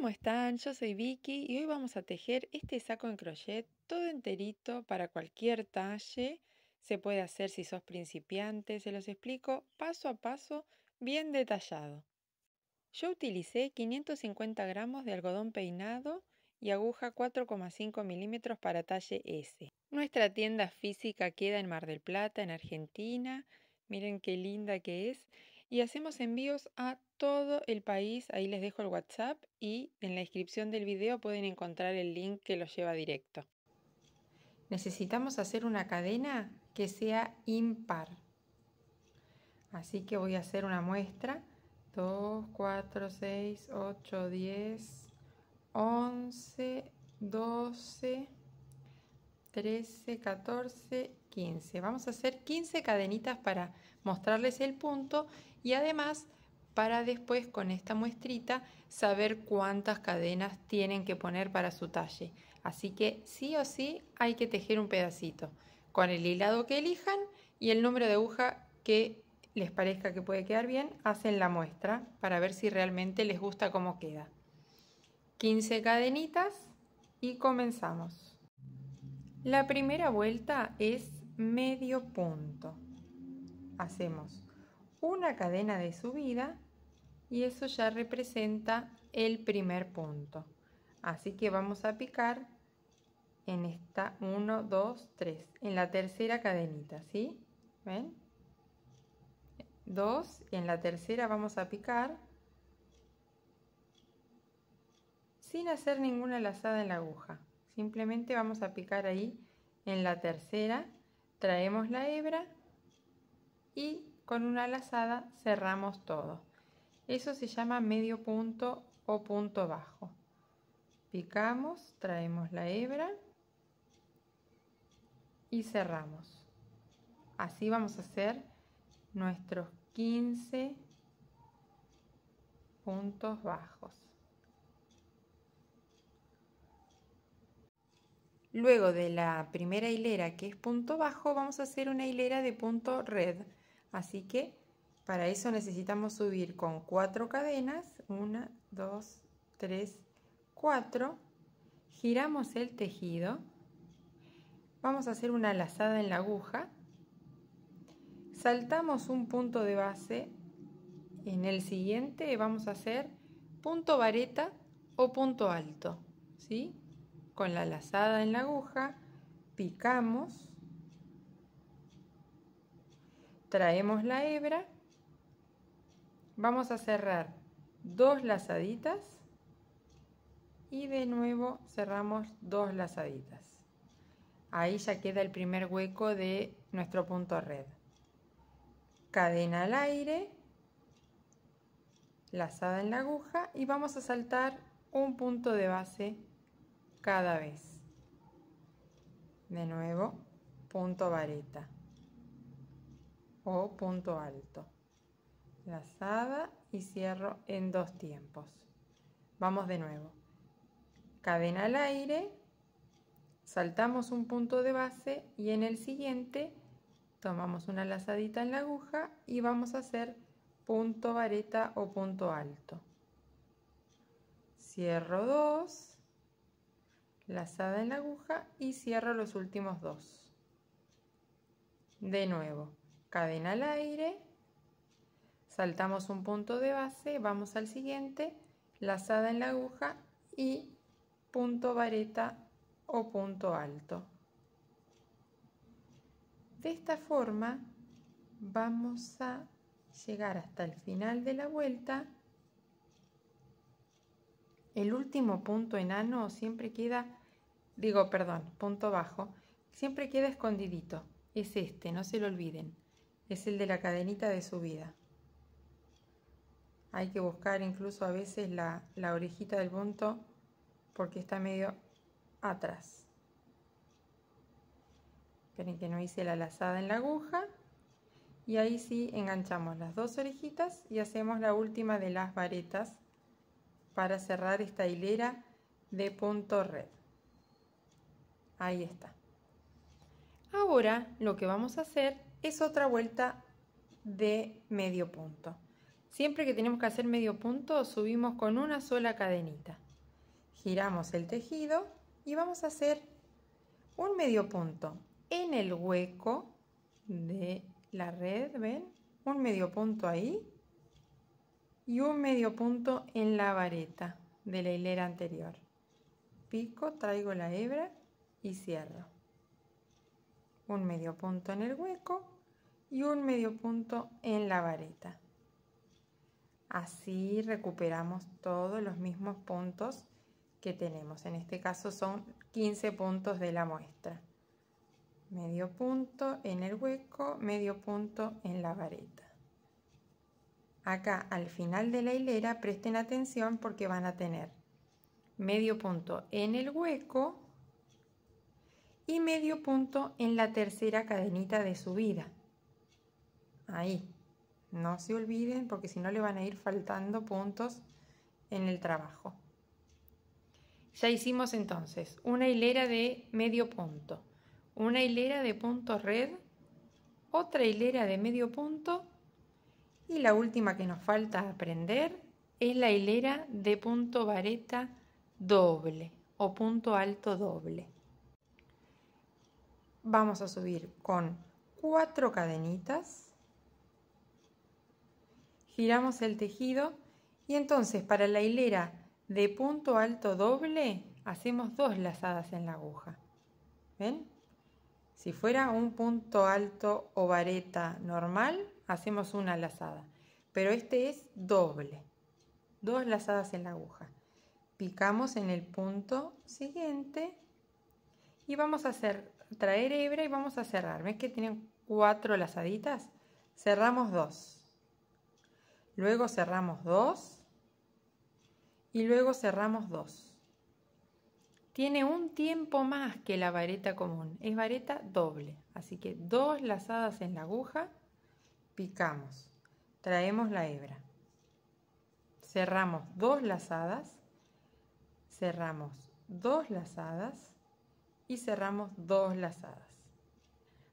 ¿Cómo están? Yo soy Vicky y hoy vamos a tejer este saco en crochet todo enterito para cualquier talle. Se puede hacer si sos principiante, se los explico paso a paso bien detallado. Yo utilicé 550 gramos de algodón peinado y aguja 4,5 milímetros para talle S. Nuestra tienda física queda en Mar del Plata, en Argentina. Miren qué linda que es y hacemos envíos a todo el país. Ahí les dejo el WhatsApp y en la descripción del video pueden encontrar el link que los lleva directo. Necesitamos hacer una cadena que sea impar. Así que voy a hacer una muestra. 2, 4, 6, 8, 10, 11, 12, 13, 14, 15. Vamos a hacer 15 cadenitas para mostrarles el punto y además para después con esta muestrita saber cuántas cadenas tienen que poner para su talle. Así que sí o sí hay que tejer un pedacito con el hilado que elijan y el número de aguja que les parezca que puede quedar bien, hacen la muestra para ver si realmente les gusta cómo queda. 15 cadenitas y comenzamos. La primera vuelta es medio punto. Hacemos una cadena de subida y eso ya representa el primer punto. Así que vamos a picar en esta 1, 2, 3, en la tercera cadenita, ¿sí? ¿Ven? 2 en la tercera vamos a picar sin hacer ninguna lazada en la aguja. Simplemente vamos a picar ahí en la tercera, traemos la hebra y con una lazada cerramos todo. Eso se llama medio punto o punto bajo. Picamos, traemos la hebra y cerramos. Así vamos a hacer nuestros 15 puntos bajos. Luego de la primera hilera que es punto bajo, vamos a hacer una hilera de punto red. Así que para eso necesitamos subir con cuatro cadenas, una, dos, tres, cuatro. giramos el tejido, vamos a hacer una lazada en la aguja, saltamos un punto de base, en el siguiente vamos a hacer punto vareta o punto alto, Con la lazada en la aguja, picamos, traemos la hebra, vamos a cerrar dos lazaditas y de nuevo cerramos dos lazaditas. Ahí ya queda el primer hueco de nuestro punto red. Cadena al aire, lazada en la aguja y vamos a saltar un punto de base cada vez. De nuevo, punto vareta o punto alto. Lazada y cierro en dos tiempos. Vamos de nuevo. Cadena al aire, saltamos un punto de base y en el siguiente tomamos una lazadita en la aguja y vamos a hacer punto vareta o punto alto. Cierro dos, lazada en la aguja y cierro los últimos dos. De nuevo, cadena al aire, saltamos un punto de base, vamos al siguiente, lazada en la aguja y punto vareta o punto alto. De esta forma vamos a llegar hasta el final de la vuelta. El último punto enano siempre queda, digo, perdón, punto bajo, siempre queda escondidito. Es este, no se lo olviden es el de la cadenita de subida. Hay que buscar incluso a veces la, orejita del punto porque está medio atrás. Esperen que no hice la lazada en la aguja. Y ahí sí enganchamos las dos orejitas y hacemos la última de las varetas para cerrar esta hilera de punto red. Ahí está. Ahora lo que vamos a hacer es otra vuelta de medio punto. Siempre que tenemos que hacer medio punto, subimos con una sola cadenita. Giramos el tejido y vamos a hacer un medio punto en el hueco de la red, ¿ven? Un medio punto ahí y un medio punto en la vareta de la hilera anterior. Pico, traigo la hebra y cierro. Un medio punto en el hueco y un medio punto en la vareta. Así recuperamos todos los mismos puntos que tenemos. En este caso son 15 puntos de la muestra. Medio punto en el hueco, medio punto en la vareta. Acá al final de la hilera presten atención porque van a tener medio punto en el hueco y medio punto en la tercera cadenita de subida. Ahí. No se olviden porque si no le van a ir faltando puntos en el trabajo. Ya hicimos entonces una hilera de medio punto, una hilera de punto red, otra hilera de medio punto y la última que nos falta aprender es la hilera de punto vareta doble o punto alto doble. Vamos a subir con cuatro cadenitas giramos el tejido y entonces para la hilera de punto alto doble hacemos dos lazadas en la aguja. ¿Ven? Si fuera un punto alto o vareta normal, hacemos una lazada. Pero este es doble. Dos lazadas en la aguja. Picamos en el punto siguiente y vamos a hacer, traer hebra y vamos a cerrar. ¿Ves que tienen cuatro lazaditas? Cerramos dos luego cerramos dos y luego cerramos dos. Tiene un tiempo más que la vareta común, es vareta doble, así que dos lazadas en la aguja, picamos, traemos la hebra, cerramos dos lazadas, cerramos dos lazadas y cerramos dos lazadas.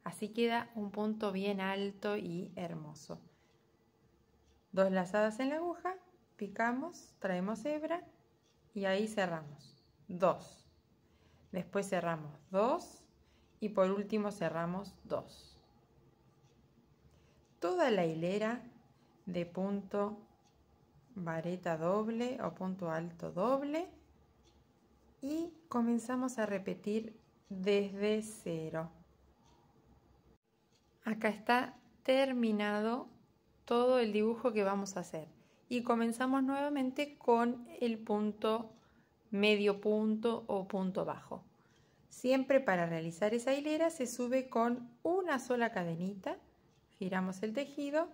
Así queda un punto bien alto y hermoso. Dos lazadas en la aguja, picamos, traemos hebra y ahí cerramos. Dos. Después cerramos dos y por último cerramos dos. Toda la hilera de punto vareta doble o punto alto doble y comenzamos a repetir desde cero. Acá está terminado todo el dibujo que vamos a hacer. Y comenzamos nuevamente con el punto medio punto o punto bajo. Siempre para realizar esa hilera se sube con una sola cadenita, giramos el tejido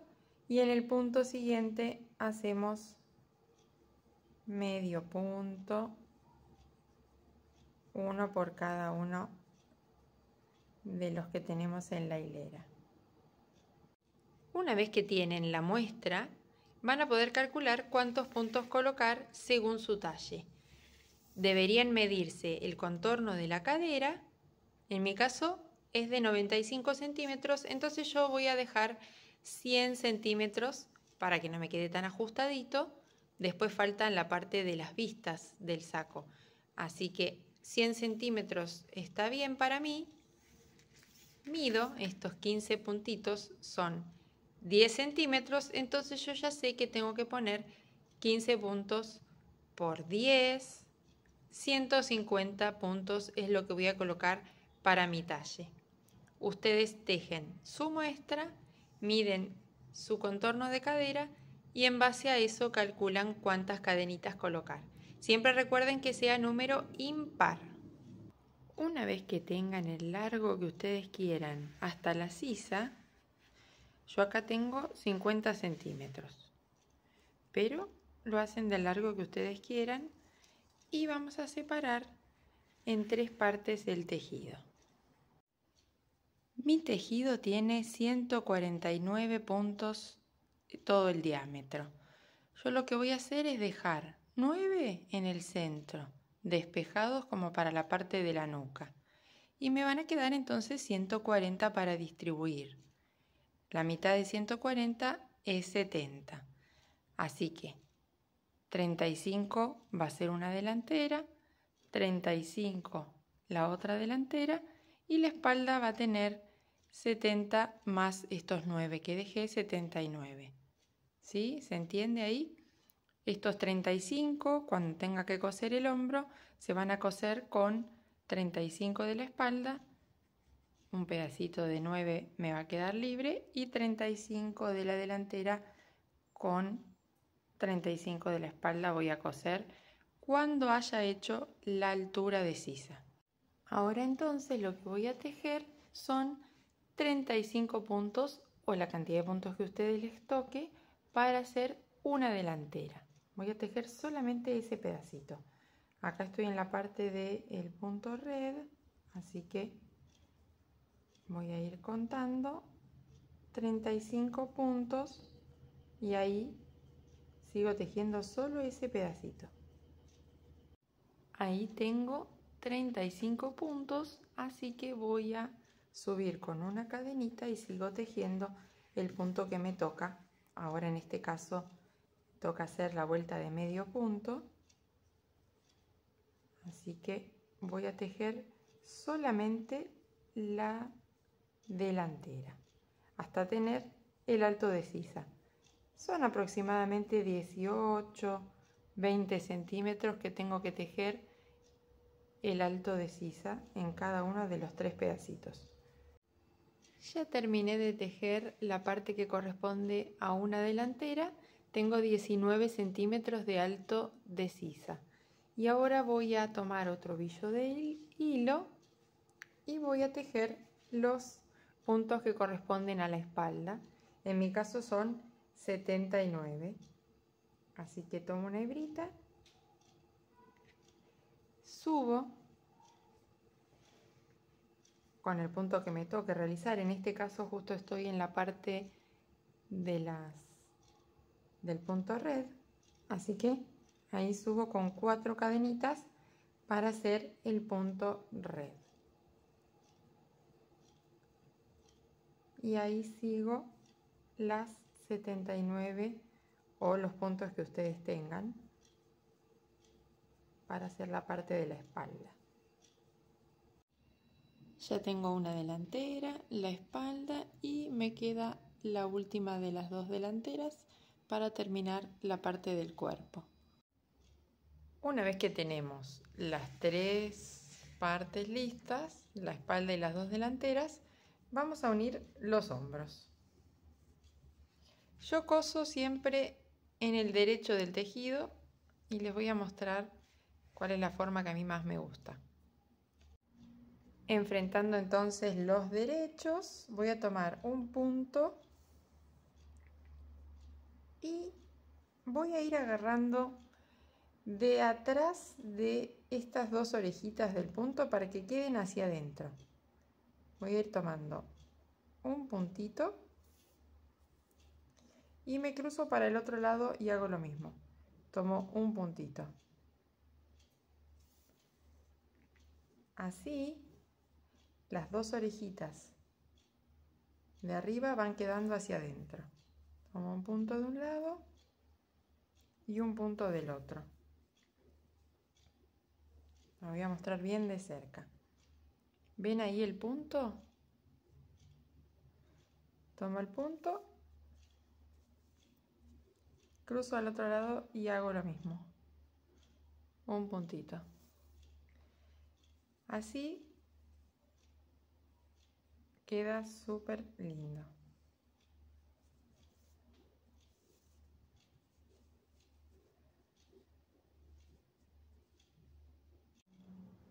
y en el punto siguiente hacemos medio punto, uno por cada uno de los que tenemos en la hilera. Una vez que tienen la muestra, van a poder calcular cuántos puntos colocar según su talle. Deberían medirse el contorno de la cadera, en mi caso es de 95 centímetros, entonces yo voy a dejar 100 centímetros para que no me quede tan ajustadito. Después falta la parte de las vistas del saco, así que 100 centímetros está bien para mí. Mido estos 15 puntitos, son 10 centímetros, entonces yo ya sé que tengo que poner 15 puntos por 10, 150 puntos es lo que voy a colocar para mi talle. Ustedes tejen su muestra, miden su contorno de cadera y en base a eso calculan cuántas cadenitas colocar. Siempre recuerden que sea número impar. Una vez que tengan el largo que ustedes quieran hasta la sisa, yo acá tengo 50 centímetros, pero lo hacen del largo que ustedes quieran y vamos a separar en tres partes el tejido. Mi tejido tiene 149 puntos todo el diámetro. Yo lo que voy a hacer es dejar 9 en el centro, despejados como para la parte de la nuca. Y me van a quedar entonces 140 para distribuir. La mitad de 140 es 70. Así que 35 va a ser una delantera, 35 la otra delantera y la espalda va a tener 70 más estos 9 que dejé, 79. ¿Sí? ¿Se entiende ahí? Estos 35, cuando tenga que coser el hombro, se van a coser con 35 de la espalda un pedacito de 9 me va a quedar libre y 35 de la delantera con 35 de la espalda voy a coser cuando haya hecho la altura de sisa. Ahora entonces lo que voy a tejer son 35 puntos o la cantidad de puntos que ustedes les toque para hacer una delantera. Voy a tejer solamente ese pedacito. Acá estoy en la parte del el punto red, así que voy a ir contando 35 puntos y ahí sigo tejiendo solo ese pedacito ahí tengo 35 puntos así que voy a subir con una cadenita y sigo tejiendo el punto que me toca ahora en este caso toca hacer la vuelta de medio punto así que voy a tejer solamente la delantera, hasta tener el alto de sisa. Son aproximadamente 18, 20 centímetros que tengo que tejer el alto de sisa en cada uno de los tres pedacitos. Ya terminé de tejer la parte que corresponde a una delantera. Tengo 19 centímetros de alto de sisa. Y ahora voy a tomar otro billo de hilo y voy a tejer los puntos que corresponden a la espalda. En mi caso son 79. Así que tomo una hebrita, subo con el punto que me toque realizar. En este caso justo estoy en la parte de las, del punto red. Así que ahí subo con cuatro cadenitas para hacer el punto red. y ahí sigo las 79 o los puntos que ustedes tengan para hacer la parte de la espalda. Ya tengo una delantera, la espalda y me queda la última de las dos delanteras para terminar la parte del cuerpo. Una vez que tenemos las tres partes listas, la espalda y las dos delanteras, vamos a unir los hombros. Yo coso siempre en el derecho del tejido y les voy a mostrar cuál es la forma que a mí más me gusta. Enfrentando entonces los derechos, voy a tomar un punto y voy a ir agarrando de atrás de estas dos orejitas del punto para que queden hacia adentro voy a ir tomando un puntito y me cruzo para el otro lado y hago lo mismo tomo un puntito así las dos orejitas de arriba van quedando hacia adentro tomo un punto de un lado y un punto del otro lo voy a mostrar bien de cerca ¿Ven ahí el punto? Tomo el punto, cruzo al otro lado y hago lo mismo. Un puntito. Así queda súper lindo.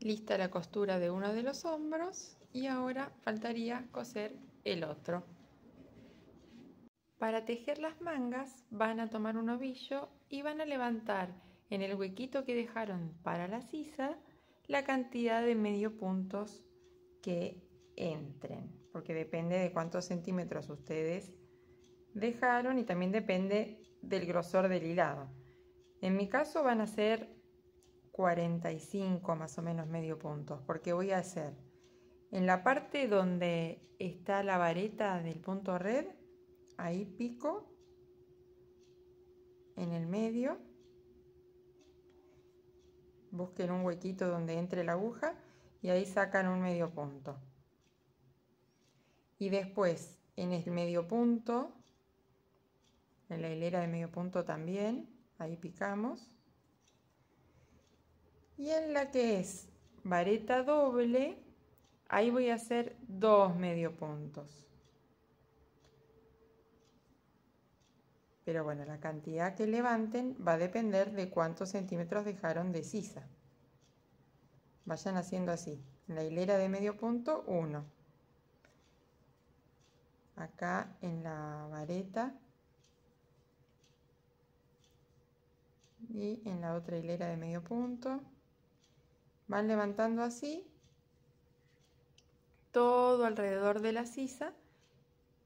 Lista la costura de uno de los hombros y ahora faltaría coser el otro. Para tejer las mangas van a tomar un ovillo y van a levantar en el huequito que dejaron para la sisa la cantidad de medio puntos que entren, porque depende de cuántos centímetros ustedes dejaron y también depende del grosor del hilado. En mi caso van a ser 45 más o menos medio puntos, porque voy a hacer en la parte donde está la vareta del punto red, ahí pico en el medio, busquen un huequito donde entre la aguja y ahí sacan un medio punto. Y después en el medio punto, en la hilera de medio punto también, ahí picamos y en la que es vareta doble, ahí voy a hacer dos medio puntos. Pero bueno, la cantidad que levanten va a depender de cuántos centímetros dejaron de sisa. Vayan haciendo así. En la hilera de medio punto, 1. Acá en la vareta. Y en la otra hilera de medio punto. Van levantando así todo alrededor de la sisa,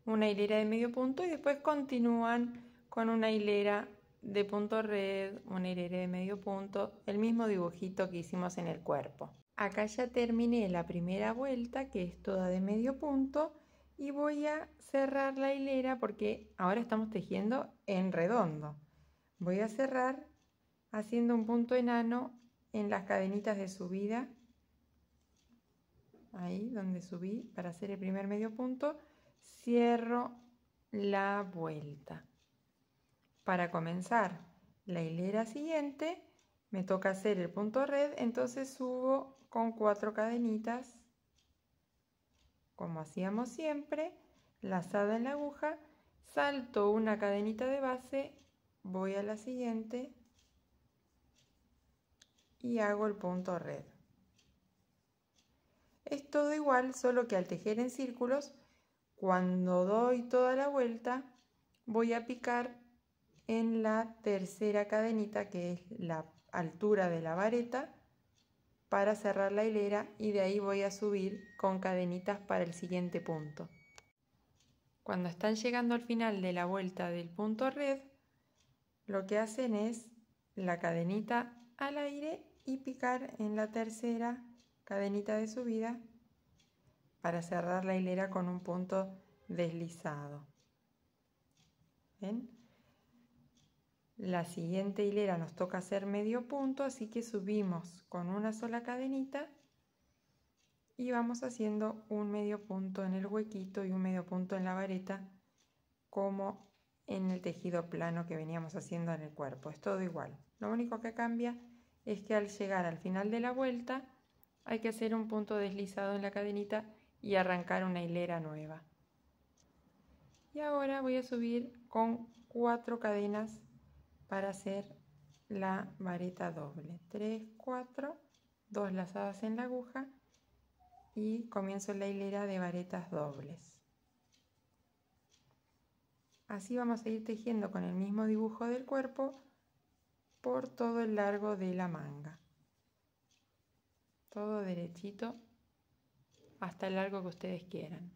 una hilera de medio punto y después continúan con una hilera de punto red, una hilera de medio punto, el mismo dibujito que hicimos en el cuerpo. Acá ya terminé la primera vuelta, que es toda de medio punto, y voy a cerrar la hilera porque ahora estamos tejiendo en redondo. Voy a cerrar haciendo un punto enano en las cadenitas de subida, ahí donde subí para hacer el primer medio punto, cierro la vuelta. Para comenzar la hilera siguiente, me toca hacer el punto red, entonces subo con cuatro cadenitas, como hacíamos siempre, lazada en la aguja, salto una cadenita de base, voy a la siguiente, y hago el punto red. Es todo igual, solo que al tejer en círculos, cuando doy toda la vuelta, voy a picar en la tercera cadenita, que es la altura de la vareta, para cerrar la hilera y de ahí voy a subir con cadenitas para el siguiente punto. Cuando están llegando al final de la vuelta del punto red, lo que hacen es la cadenita al aire y picar en la tercera cadenita de subida para cerrar la hilera con un punto deslizado. La siguiente hilera nos toca hacer medio punto, así que subimos con una sola cadenita y vamos haciendo un medio punto en el huequito y un medio punto en la vareta como en el tejido plano que veníamos haciendo en el cuerpo. Es todo igual. Lo único que cambia es que al llegar al final de la vuelta hay que hacer un punto deslizado en la cadenita y arrancar una hilera nueva. Y ahora voy a subir con cuatro cadenas para hacer la vareta doble. 3, 4, 2 lazadas en la aguja y comienzo la hilera de varetas dobles. Así vamos a ir tejiendo con el mismo dibujo del cuerpo por todo el largo de la manga. Todo derechito hasta el largo que ustedes quieran.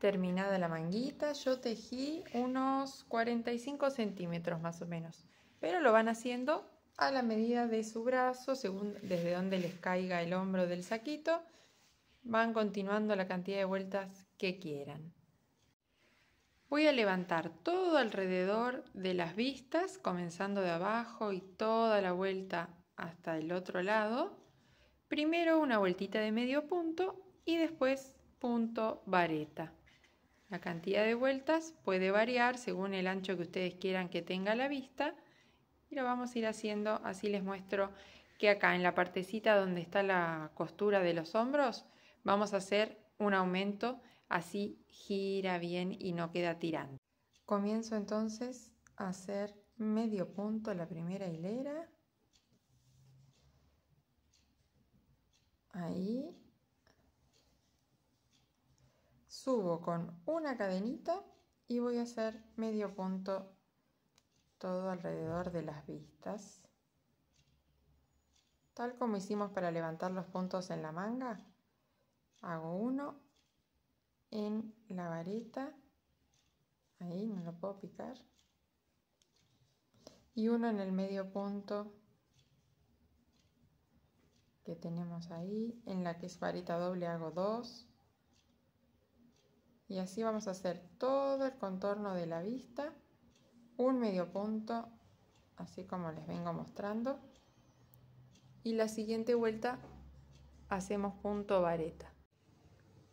Terminada la manguita, yo tejí unos 45 centímetros más o menos, pero lo van haciendo a la medida de su brazo, según desde donde les caiga el hombro del saquito, van continuando la cantidad de vueltas que quieran. Voy a levantar todo alrededor de las vistas, comenzando de abajo y toda la vuelta hasta el otro lado. Primero una vueltita de medio punto y después punto vareta. La cantidad de vueltas puede variar según el ancho que ustedes quieran que tenga la vista. Y lo vamos a ir haciendo, así les muestro que acá en la partecita donde está la costura de los hombros, vamos a hacer un aumento Así gira bien y no queda tirando. Comienzo entonces a hacer medio punto la primera hilera. Ahí. Subo con una cadenita y voy a hacer medio punto todo alrededor de las vistas. Tal como hicimos para levantar los puntos en la manga, hago uno en la vareta. Ahí, no lo puedo picar. Y uno en el medio punto que tenemos ahí. En la que es varita doble hago dos. Y así vamos a hacer todo el contorno de la vista. Un medio punto, así como les vengo mostrando. Y la siguiente vuelta hacemos punto vareta.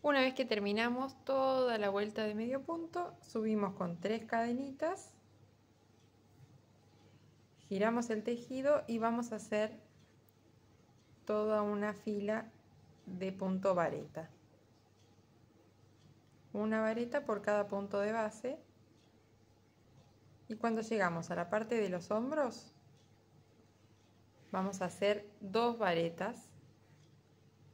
Una vez que terminamos toda la vuelta de medio punto, subimos con tres cadenitas, giramos el tejido y vamos a hacer toda una fila de punto vareta. Una vareta por cada punto de base. Y cuando llegamos a la parte de los hombros, vamos a hacer dos varetas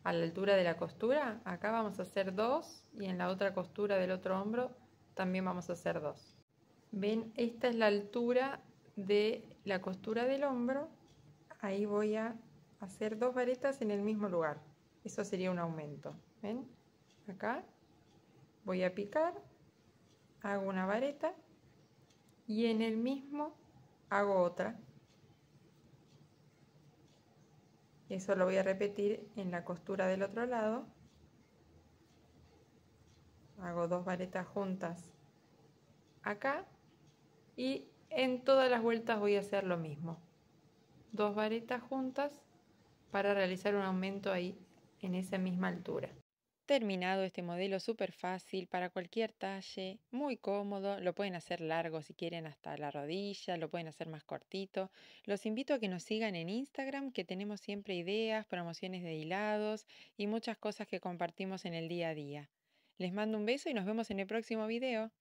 a la altura de la costura, acá vamos a hacer dos y en la otra costura del otro hombro también vamos a hacer dos. Ven, esta es la altura de la costura del hombro, ahí voy a hacer dos varetas en el mismo lugar, eso sería un aumento. Ven, acá voy a picar, hago una vareta y en el mismo hago otra Eso lo voy a repetir en la costura del otro lado. Hago dos varetas juntas acá y en todas las vueltas voy a hacer lo mismo. Dos varetas juntas para realizar un aumento ahí en esa misma altura terminado este modelo súper fácil para cualquier talle, muy cómodo, lo pueden hacer largo si quieren hasta la rodilla, lo pueden hacer más cortito. Los invito a que nos sigan en Instagram que tenemos siempre ideas, promociones de hilados y muchas cosas que compartimos en el día a día. Les mando un beso y nos vemos en el próximo video.